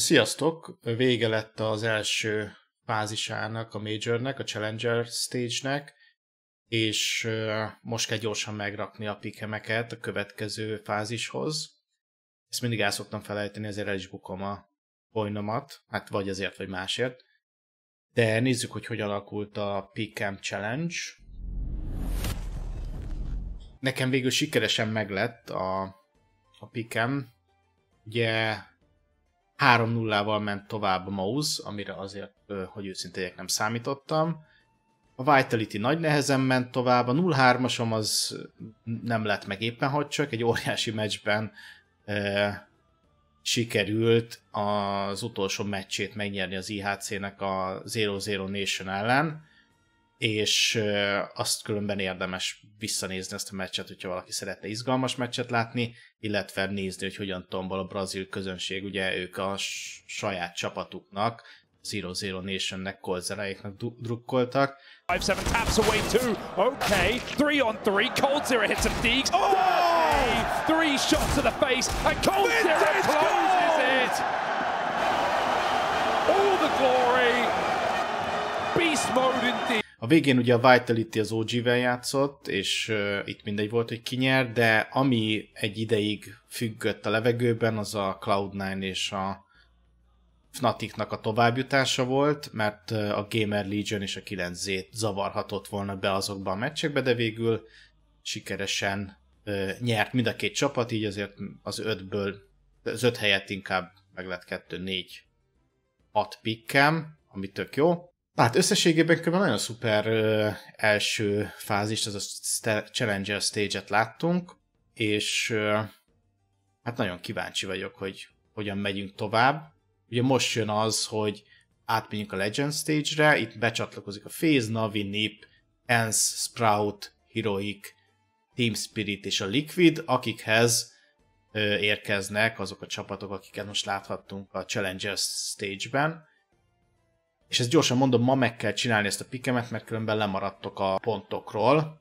Sziasztok! Vége lett az első fázisának, a Majornek, a Challenger Stage-nek, és most kell gyorsan megrakni a pikemeket a következő fázishoz. Ezt mindig el szoktam felejteni, ezért el is bukom a poinomat, hát vagy azért, vagy másért. De nézzük, hogy hogy alakult a Pikem Challenge. Nekem végül sikeresen meglett a, a Pikem. Ugye 3-0-val ment tovább a Mouse, amire azért, hogy őszintén nem számítottam. A Vitality nagy nehezen ment tovább, a 0-3-asom az nem lett meg éppen, hogy csak egy óriási meccsben e, sikerült az utolsó meccsét megnyerni az IHC-nek a 0-0 Nation ellen, és azt különben érdemes visszanézni ezt a meccset, hogyha valaki szeretne izgalmas meccset látni, illetve nézni, hogy hogyan tombol a brazil közönség, ugye ők a saját csapatuknak, Zero Zero Nationnek, Kolzeráiknak drukkoltak. 5-7 taps away too, okay, three on three, Kolzera hits a deeks, oh! three shots to the face, and Kolzera closes it! All the glory, beast mode indeed. A végén ugye a Vitality az OG-vel játszott, és uh, itt mindegy volt, hogy ki nyer, de ami egy ideig függött a levegőben, az a Cloud9 és a Fnaticnak a továbbjutása volt, mert a Gamer Legion és a 9Z zavarhatott volna be azokba a meccsekbe, de végül sikeresen uh, nyert mind a két csapat, így azért az ötből, az öt helyett inkább meg lett kettő, négy, hat pikkem, ami tök jó Hát összességében körülbelül nagyon szuper ö, első fázist, az a st- Challenger stage-et láttunk, és ö, hát nagyon kíváncsi vagyok, hogy hogyan megyünk tovább. Ugye most jön az, hogy átmegyünk a Legend stage-re, itt becsatlakozik a Phase Navi, Nip, Ence, Sprout, Heroic, Team Spirit és a Liquid, akikhez ö, érkeznek azok a csapatok, akiket most láthattunk a Challenger stage-ben és ezt gyorsan mondom, ma meg kell csinálni ezt a pikemet, mert különben lemaradtok a pontokról.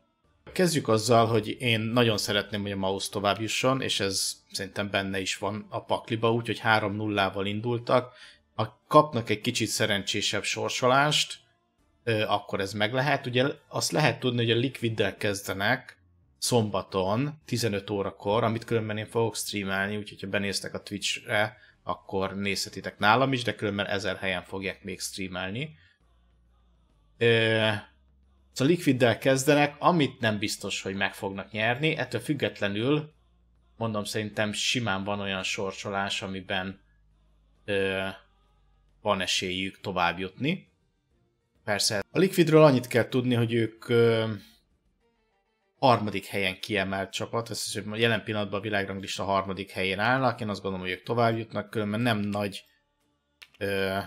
Kezdjük azzal, hogy én nagyon szeretném, hogy a mouse tovább jusson, és ez szerintem benne is van a pakliba, úgyhogy 3-0-val indultak. Ha kapnak egy kicsit szerencsésebb sorsolást, akkor ez meg lehet. Ugye azt lehet tudni, hogy a Liquid-del kezdenek szombaton 15 órakor, amit különben én fogok streamelni, úgyhogy ha benéztek a Twitch-re, akkor nézhetitek nálam is, de különben ezer helyen fogják még streamelni. Ö, a szóval Liquiddel kezdenek, amit nem biztos, hogy meg fognak nyerni, ettől függetlenül mondom, szerintem simán van olyan sorsolás, amiben ö, van esélyük tovább jutni. Persze a Liquidről annyit kell tudni, hogy ők ö, harmadik helyen kiemelt csapat, ez is jelen pillanatban a világranglista harmadik helyén állnak, én azt gondolom, hogy ők tovább jutnak, különben nem nagy ö,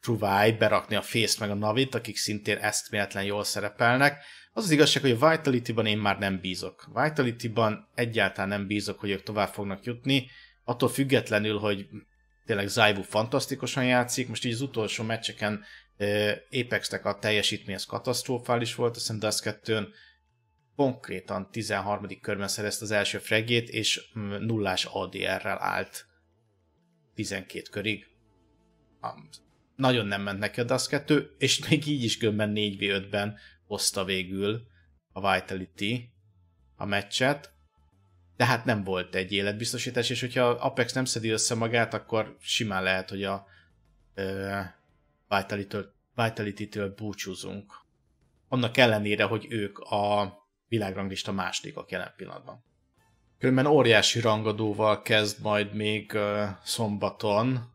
truváj berakni a face meg a Navit, akik szintén eszméletlen jól szerepelnek. Az az igazság, hogy a Vitality-ban én már nem bízok. Vitality-ban egyáltalán nem bízok, hogy ők tovább fognak jutni, attól függetlenül, hogy tényleg Zaibu fantasztikusan játszik, most így az utolsó meccseken apex a teljesítmény az katasztrofális volt, azt hiszem Dust 2 konkrétan 13. körben szerezte az első fregét, és mm, nullás ADR-rel állt 12 körig. Nagyon nem ment neki a Dust 2, és még így is gömbben 4v5-ben hozta végül a Vitality a meccset, de hát nem volt egy életbiztosítás, és hogyha Apex nem szedi össze magát, akkor simán lehet, hogy a Vitality-től, Vitality-től búcsúzunk. Annak ellenére, hogy ők a világranglista a jelen pillanatban. Különben óriási rangadóval kezd majd még uh, szombaton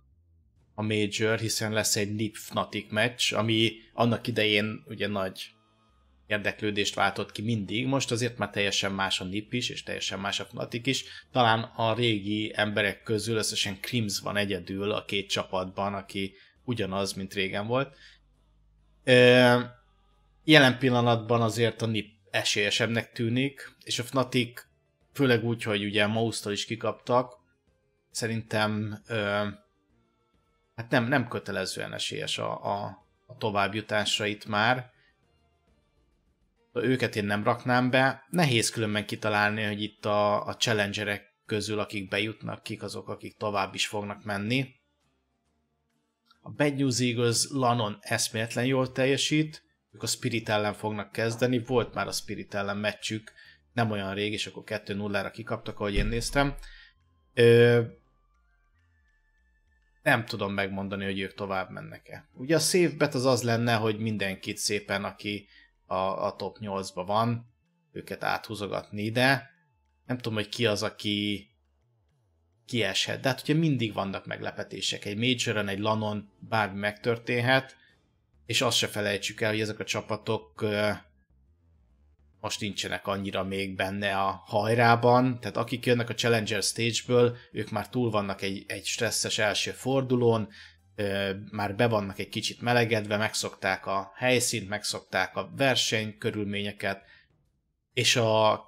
a Major, hiszen lesz egy Nip Fnatic meccs, ami annak idején ugye nagy érdeklődést váltott ki mindig, most azért már teljesen más a NIP is, és teljesen más a Fnatic is. Talán a régi emberek közül összesen Crims van egyedül a két csapatban, aki ugyanaz, mint régen volt. Jelen pillanatban azért a NIP esélyesebbnek tűnik, és a Fnatic főleg úgy, hogy ugye mouse is kikaptak, szerintem hát nem, nem kötelezően esélyes a, a, a továbbjutásra itt már. Őket én nem raknám be. Nehéz különben kitalálni, hogy itt a, a challengerek közül, akik bejutnak, kik azok, akik tovább is fognak menni. A Bad News Eagles Lanon eszméletlen jól teljesít, ők a Spirit ellen fognak kezdeni, volt már a Spirit ellen meccsük, nem olyan rég, és akkor 2-0-ra kikaptak, ahogy én néztem. Ö, nem tudom megmondani, hogy ők tovább mennek-e. Ugye a safe bet az az lenne, hogy mindenkit szépen, aki a, a top 8-ba van, őket áthúzogatni de Nem tudom, hogy ki az, aki kieshet. De hát ugye mindig vannak meglepetések. Egy major egy lanon bármi megtörténhet, és azt se felejtsük el, hogy ezek a csapatok most nincsenek annyira még benne a hajrában, tehát akik jönnek a Challenger Stage-ből, ők már túl vannak egy, egy stresszes első fordulón, már be vannak egy kicsit melegedve, megszokták a helyszínt, megszokták a verseny körülményeket, és a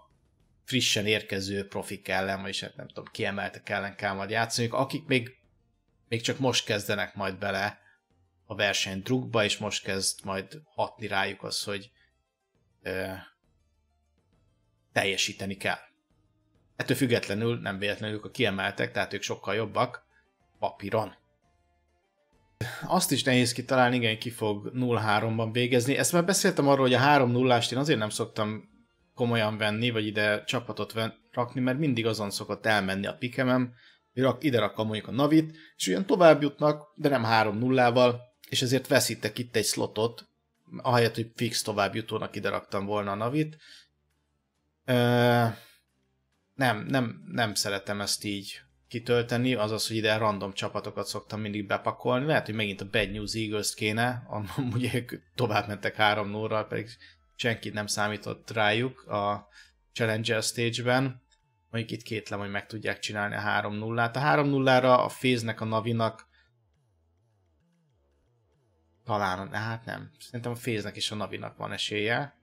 frissen érkező profik ellen, vagyis hát nem tudom, kiemeltek ellen kell majd játszani, akik még, még csak most kezdenek majd bele a verseny drukba, és most kezd majd hatni rájuk az, hogy ö, teljesíteni kell. Ettől függetlenül, nem véletlenül ők a kiemeltek, tehát ők sokkal jobbak papíron. Azt is nehéz kitalálni, igen, ki fog 0-3-ban végezni. Ezt már beszéltem arról, hogy a 3 0 ást én azért nem szoktam komolyan venni, vagy ide csapatot ven, rakni, mert mindig azon szokott elmenni a pikemem, rak, ide rakom mondjuk a navit, és ugyan tovább jutnak, de nem 3-0-val, és ezért veszítek itt egy slotot, ahelyett, hogy fix tovább jutónak ide raktam volna a navit. Ö, nem, nem, nem szeretem ezt így kitölteni, azaz, hogy ide random csapatokat szoktam mindig bepakolni. Lehet, hogy megint a Bad News Eagles-t kéne, amúgy tovább mentek 3 0 pedig senki nem számított rájuk a Challenger stage-ben, mondjuk itt kétlem, hogy meg tudják csinálni a 3-0-át. A 3-0-ra a Féznek, a Navinak talán, hát nem, szerintem a Féznek és a Navinak van esélye.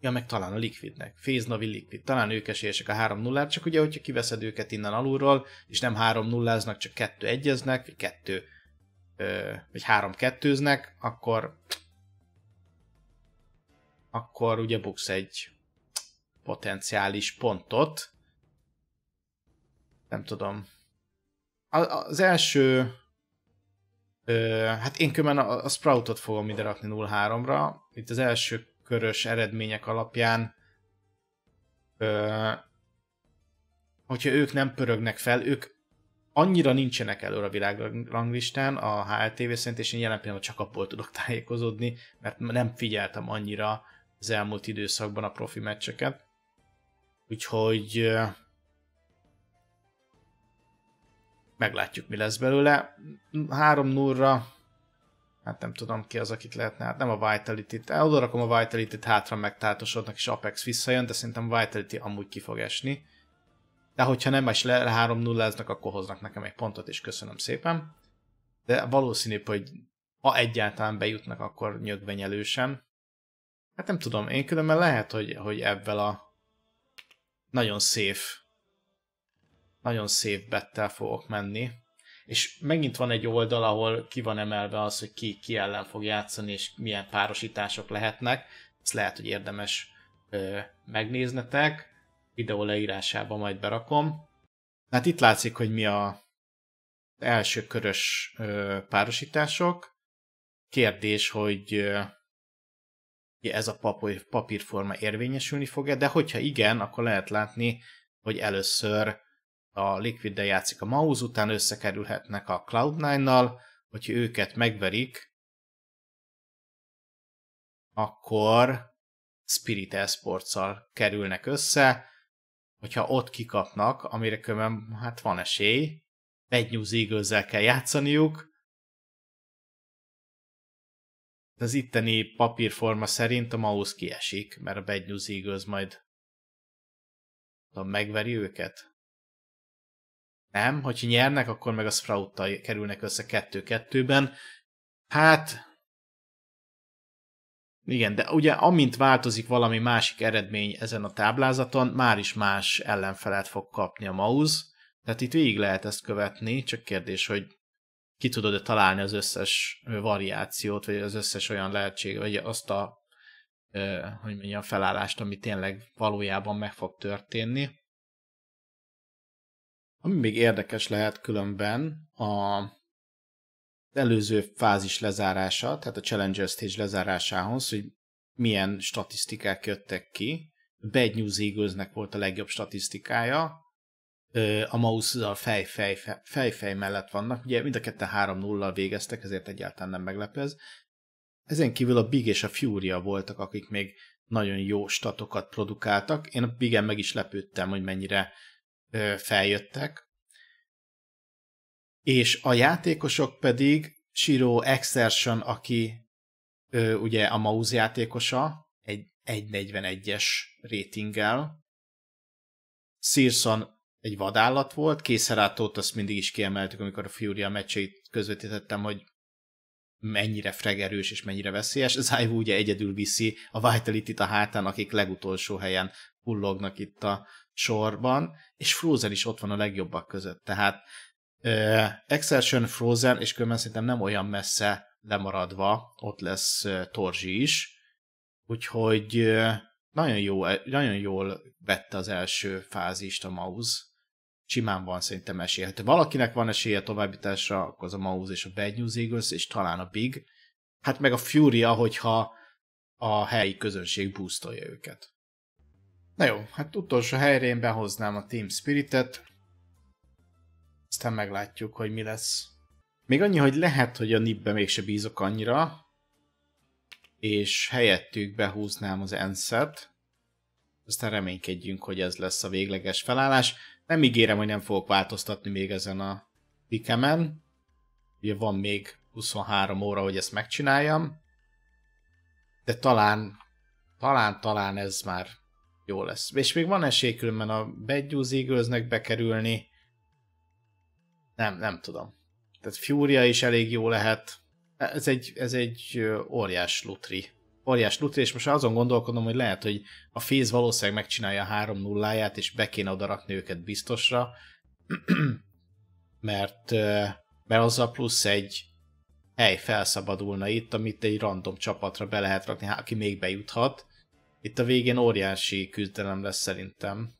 Ja, meg talán a Liquidnek. Féz, Navi, Liquid. Talán ők esélyesek a 3 0 csak ugye, hogyha kiveszed őket innen alulról, és nem 3 0 csak 2 1 vagy 2 vagy 3 2 znek akkor akkor ugye buksz egy potenciális pontot. Nem tudom. az első... Ö, hát én különben a, a Sproutot fogom ide rakni 0-3-ra. Itt az első körös eredmények alapján ö, hogyha ők nem pörögnek fel, ők annyira nincsenek előre a világranglistán a HLTV szerint, és én jelen pillanatban csak abból tudok tájékozódni, mert nem figyeltem annyira az elmúlt időszakban a profi meccseket. Úgyhogy meglátjuk, mi lesz belőle. 3 0 hát nem tudom ki az, akit lehetne, hát nem a Vitality-t, oda rakom a Vitality-t, hátra megtátosodnak, és Apex visszajön, de szerintem Vitality amúgy ki fog esni. De hogyha nem is le 3 0 eznek akkor hoznak nekem egy pontot, és köszönöm szépen. De valószínű, hogy ha egyáltalán bejutnak, akkor nyögvenyelősen. Hát nem tudom, én különben lehet, hogy, hogy ebből a nagyon szép, nagyon szép bettel fogok menni. És megint van egy oldal, ahol ki van emelve az, hogy ki, ki ellen fog játszani, és milyen párosítások lehetnek. Ezt lehet, hogy érdemes ö, megnéznetek. Videó leírásába majd berakom. Hát itt látszik, hogy mi a első körös ö, párosítások. Kérdés, hogy ö, ez a papírforma érvényesülni fog-e, de hogyha igen, akkor lehet látni, hogy először a liquid játszik a mouse, után összekerülhetnek a Cloud9-nal, hogyha őket megverik, akkor Spirit esports kerülnek össze, hogyha ott kikapnak, amire különben hát van esély, Bad News kell játszaniuk, de az itteni papírforma szerint a mouse kiesik, mert a Bad News igaz majd tudom, megveri őket. Nem, hogyha nyernek, akkor meg a sprout kerülnek össze kettő-kettőben. Hát, igen, de ugye amint változik valami másik eredmény ezen a táblázaton, már is más ellenfelet fog kapni a mouse. Tehát itt végig lehet ezt követni, csak kérdés, hogy ki tudod-e találni az összes variációt, vagy az összes olyan lehetség, vagy azt a hogy mondjam, felállást, ami tényleg valójában meg fog történni. Ami még érdekes lehet különben, a előző fázis lezárása, tehát a Challenger Stage lezárásához, hogy milyen statisztikák jöttek ki. Bad News eagles volt a legjobb statisztikája, a mouse a fej-fej mellett vannak. Ugye mind a ketten 3 0 végeztek, ezért egyáltalán nem meglepő ez. Ezen kívül a Big és a Furia voltak, akik még nagyon jó statokat produkáltak. Én a Bigen meg is lepődtem, hogy mennyire feljöttek. És a játékosok pedig Shiro Exertion, aki ö, ugye a Mouse játékosa, egy 1.41-es ratinggel, Searson egy vadállat volt, Készerátót azt mindig is kiemeltük, amikor a Fury a meccseit közvetítettem, hogy mennyire fregerős és mennyire veszélyes. Az Ivo ugye egyedül viszi a Vitality-t a hátán, akik legutolsó helyen hullognak itt a sorban, és Frozen is ott van a legjobbak között. Tehát uh, Exertion, Frozen, és különben szerintem nem olyan messze lemaradva, ott lesz uh, Torzsi is, úgyhogy uh, nagyon, jó, nagyon jól vette az első fázist a Mouse simán van szerintem esélye. Hát, ha valakinek van esélye továbbításra, akkor az a Mahomes és a Bad News Eagles, és talán a Big. Hát meg a Fury, hogyha a helyi közönség boostolja őket. Na jó, hát utolsó helyre én behoznám a Team Spiritet, aztán meglátjuk, hogy mi lesz. Még annyi, hogy lehet, hogy a nibbe mégse bízok annyira, és helyettük behúznám az enszet, aztán reménykedjünk, hogy ez lesz a végleges felállás. Nem ígérem, hogy nem fogok változtatni még ezen a pikemen. Ugye van még 23 óra, hogy ezt megcsináljam. De talán, talán, talán ez már jó lesz. És még van esély különben a Bad Eaglesnek bekerülni. Nem, nem tudom. Tehát Fúria is elég jó lehet. Ez egy, ez egy óriás lutri óriás lutri, és most azon gondolkodom, hogy lehet, hogy a Féz valószínűleg megcsinálja a 3 0 ját és be kéne oda rakni őket biztosra, mert, mert az a plusz egy hely felszabadulna itt, amit egy random csapatra be lehet rakni, aki még bejuthat. Itt a végén óriási küzdelem lesz szerintem.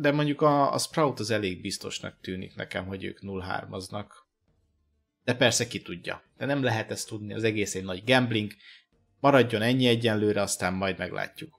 De mondjuk a, a Sprout az elég biztosnak tűnik nekem, hogy ők 0-3-aznak. De persze ki tudja. De nem lehet ezt tudni, az egész egy nagy gambling, maradjon ennyi egyenlőre, aztán majd meglátjuk.